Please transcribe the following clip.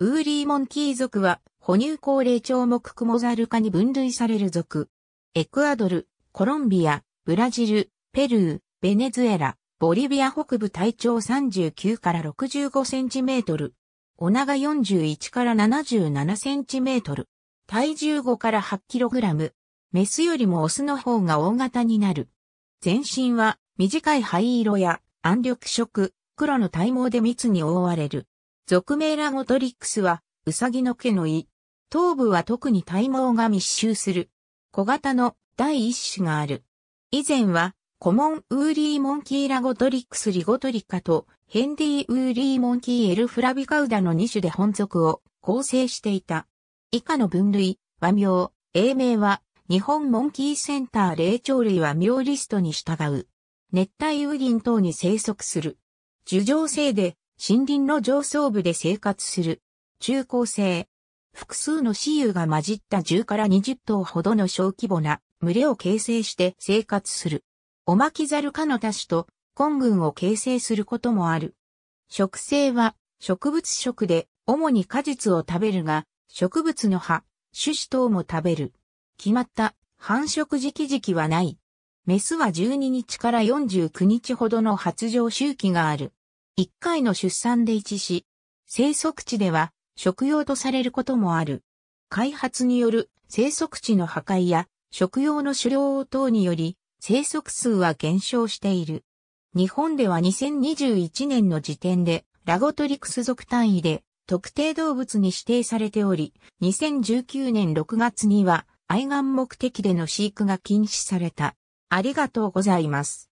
ウーリーモンキー族は、哺乳高齢鳥目クモザル科に分類される族。エクアドル、コロンビア、ブラジル、ペルー、ベネズエラ、ボリビア北部体長39から65センチメートル。お長41から77センチメートル。体重5から8キログラム。メスよりもオスの方が大型になる。全身は短い灰色や暗緑色、黒の体毛で密に覆われる。俗名ラゴトリックスは、ウサギの毛の胃。頭部は特に体毛が密集する。小型の第一種がある。以前は、コモンウーリーモンキーラゴトリックスリゴトリカとヘンディーウーリーモンキーエルフラビカウダの2種で本属を構成していた。以下の分類、和名、英名は日本モンキーセンター霊長類は名リストに従う。熱帯雨林等に生息する。樹状性で森林の上層部で生活する。中高生。複数の私有が混じった10から20頭ほどの小規模な群れを形成して生活する。オマキザル科の多種と根群を形成することもある。植生は植物食で主に果実を食べるが、植物の葉、種子等も食べる。決まった繁殖時期時期はない。メスは12日から49日ほどの発情周期がある。1回の出産で一致し、生息地では食用とされることもある。開発による生息地の破壊や食用の狩猟等により生息数は減少している。日本では2021年の時点でラゴトリクス属単位で特定動物に指定されており、2019年6月には愛玩目的での飼育が禁止された。ありがとうございます。